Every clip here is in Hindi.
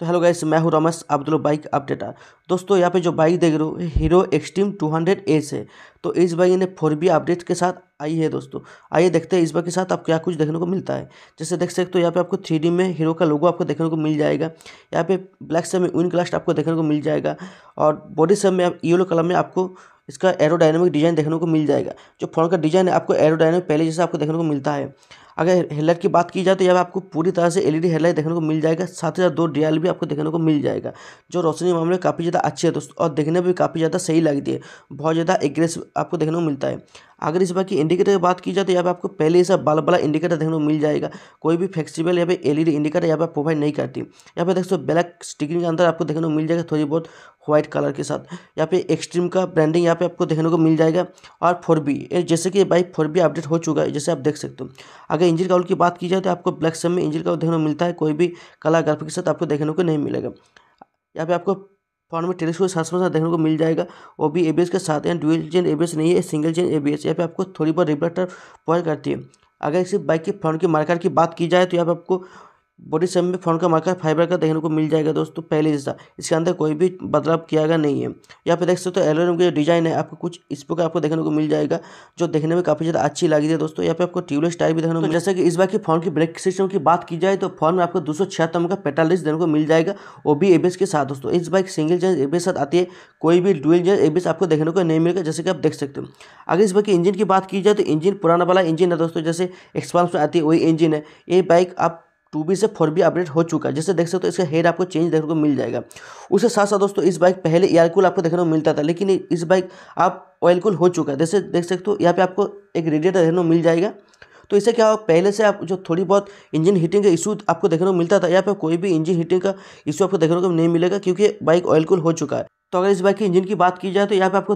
तो हेलो गाइस मैं हूँ रमेश आप दो बाइक अपडेटर दोस्तों यहाँ पे जो बाइक देख रहे हो हीरो एक्सट्रीम 200 एस है तो इस बाइक ने फोर बी अपडेट के साथ आई है दोस्तों आइए देखते हैं इस बाइक के साथ आप क्या कुछ देखने को मिलता है जैसे देख सकते हो तो यहाँ पे आपको थ्री में हीरो का लोगो आपको देखने को मिल जाएगा यहाँ पे ब्लैक सब में विन क्लास्ट आपको देखने को मिल जाएगा और बॉडी सब में येलो कलर में आपको इसका एरोडाइनमिक डिजाइन देखने को मिल जाएगा जो फोन का डिजाइन है आपको एरोडाइनमिक पहले जैसे आपको देखने को मिलता है अगर हेडलाइट की बात की जाए तो यहाँ आपको पूरी तरह से एलईडी हेडलाइट देखने को मिल जाएगा साथ ही साथ दो डियाल भी आपको देखने को मिल जाएगा जो रोशनी मामले में काफ़ी ज़्यादा अच्छी है दोस्तों और देखने में भी काफ़ी ज़्यादा सही लगती है बहुत ज़्यादा एग्रेसिव आपको देखने को मिलता है अगर इस बार की इंडिकेटर की बात की जाए तो यहाँ पर आपको पहले ऐसा बल्ब वाला इंडिकेटर देखने को मिल जाएगा कोई भी फ्लेक्सिबल e यहाँ पे एलईडी इंडिकेटर यहाँ पे प्रोवाइड नहीं करती यहाँ पे देख सकते ब्लैक स्टिकिंग के अंदर आपको देखने को मिल जाएगा थोड़ी बहुत व्हाइट कलर के साथ यहाँ पे एक्सट्रीम का ब्रांडिंग यहाँ पे आपको देखने को मिल जाएगा और फोर बी जैसे कि बाइक फोर बी अपडेट हो चुका है जैसे आप देख सकते हो अगर अगर इंजिन काउल की बात की जाए तो आपको ब्लैक सब में इंजिन काउल देखने को मिलता है कोई भी कला ग्राफिक के साथ आपको देखने को नहीं मिलेगा यहाँ पे आपको फॉर्म में टेलीस्कोप के साथ साथ देखने को मिल जाएगा वो भी ए के साथ यहाँ डुअल चेन ए नहीं है सिंगल चेन ए एबीएस यहाँ पे आपको थोड़ी बहुत रिफ्लेक्टर पॉइंट करती है अगर इसी बाइक के फ्रंट के मार्कर की बात की जाए तो यहाँ पे आपको बॉडी सेम में फोन का मार्कर फाइबर का देखने को मिल जाएगा दोस्तों पहले जैसा इसके अंदर कोई भी बदलाव किया गया नहीं है यहाँ पे देख सकते हो तो एलोरम की डिजाइन है आपको कुछ इस प्रकार आपको देखने को मिल जाएगा जो देखने में काफी ज्यादा अच्छी लगी है दोस्तों यहाँ पे आपको ट्यूबलेस टाइप भी देखने को तो जैसे कि इस बार की फोन की ब्रेक सिस्टम की बात की जाए तो फोन में आपको दो का पैंतालीस देखने को मिल जाएगा वो भी एबीएस के साथ दोस्तों इस बाइक सिंगल जेन एबीएस साथ आती है कोई भी डुअल जेन एबीएस आपको देखने को नहीं मिलेगा जैसे कि आप देख सकते हो अगर इस बाइक की इंजन की बात की जाए तो इंजन पुराना वाला इंजन है दोस्तों जैसे एक्सपांस में आती है वही इंजन है ये बाइक आप टू बी से फोर बी अपडेट हो चुका है जैसे देख सकते हो इसका हेड आपको चेंज देखने को मिल जाएगा उसके साथ साथ दोस्तों इस बाइक पहले एयरकूल आपको देखने को मिलता था लेकिन इस बाइक आप ऑयलकूल हो चुका है जैसे देख सकते हो यहाँ पे आपको एक रेडिएटर देखने को मिल जाएगा तो इससे क्या हो पहले से आप जो थोड़ी बहुत इंजन हीटिंग का इशू आपको देखने को मिलता था यहाँ पे कोई भी इंजन हीटिंग का इशू आपको देखने को नहीं मिलेगा क्योंकि बाइक ऑयलकूल हो चुका है तो अगर इस बाइक के इंजन की बात की जाए तो यहाँ पे आपको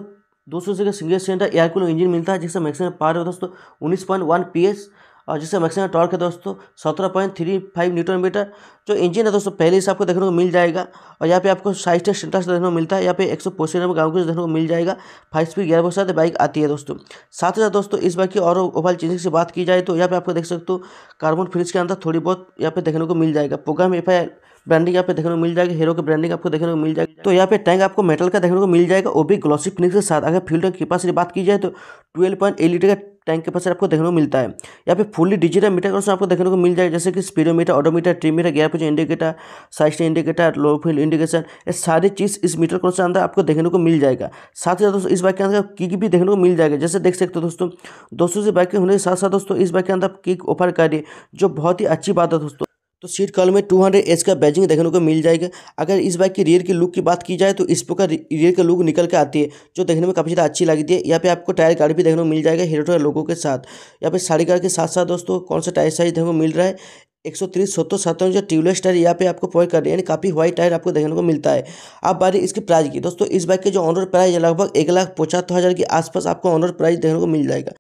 दो सौ से सिंगल सिलेंडर एयरकूल इंजन मिलता है जिसका मैक्सिमम पावर है दोस्तों उन्नीस पॉइंट वन पी एस और जिसका मैक्सिमम टॉर्क है दोस्तों सत्रह point three five newton metre जो इंजन है दोस्तों पहले से आपको देखने को मिल जाएगा और यहाँ पे आपको साइड टेस्ट सेंटर देखने को मिलता है यहाँ पे एक सौ नंबर गाँव देखने को मिल जाएगा फाइव स्पीड गियर के साथ बाइक आती है दोस्तों साथ ही साथ दोस्तों इस बाइक की और ओवरऑल चेंजिंग से बात की जाए तो यहाँ पे आपको देख सकते हो कार्बन फिनिश के अंदर थोड़ी बहुत यहाँ पे देखने को मिल जाएगा प्रोग्राम एफ ब्रांडिंग यहाँ पे देखने को मिल जाएगी हीरो के ब्रांडिंग आपको देखने को मिल जाएगी तो यहाँ पे टैंक आपको मेटल का देखने को मिल जाएगा वो भी ग्लॉसी फिनिक्स के साथ अगर फ्यूल टैंक के की बात की जाए तो ट्वेल्व पॉइंट एट लीटर का टैंक के पास आपको देखने को मिलता है यहाँ पे फुल्ली डिजिटल मीटर आपको देखने को मिल जाएगा जैसे कि स्पीडोमीटर ऑटोमीटर मीटर गैप कुछ indicator side indicator low fuel indication ये सारी चीज़ इस मीटर कोर्स के अंदर आपको देखने को मिल जाएगा साथ ही साथ दोस्तों इस बाइक के अंदर किक भी देखने को मिल जाएगा जैसे देख सकते हो दोस्तों दोस्तों से बाइक होने के साथ साथ दोस्तों इस बाइक के अंदर किक ऑफर कर रही है जो बहुत ही अच्छी बात है दोस्तों तो सीट कॉल में 200 एच का बैजिंग देखने को मिल जाएगा अगर इस बाइक की रियर की लुक की बात की जाए तो इस प्रकार रियर का लुक निकल के आती है जो देखने में काफ़ी ज़्यादा अच्छी लगती है यहाँ पे आपको टायर कार्ड भी देखने को मिल जाएगा हीरो लोगों के साथ यहाँ पे साड़ी कार के साथ साथ दोस्तों कौन सा टायर साइज देखने को मिल रहा है एक सौ तीस सत्तर सत्तावन जो ट्यूबलेस टायर यहाँ पे आपको प्रोवाइड कर रही है यानी काफ़ी वाइट टायर आपको देखने को मिलता है अब बारी इसकी प्राइस की दोस्तों इस बाइक के जो ऑनर प्राइस है लगभग एक लाख पचहत्तर हज़ार के आसपास आपको ऑनर प्राइस देखने को मिल जाएगा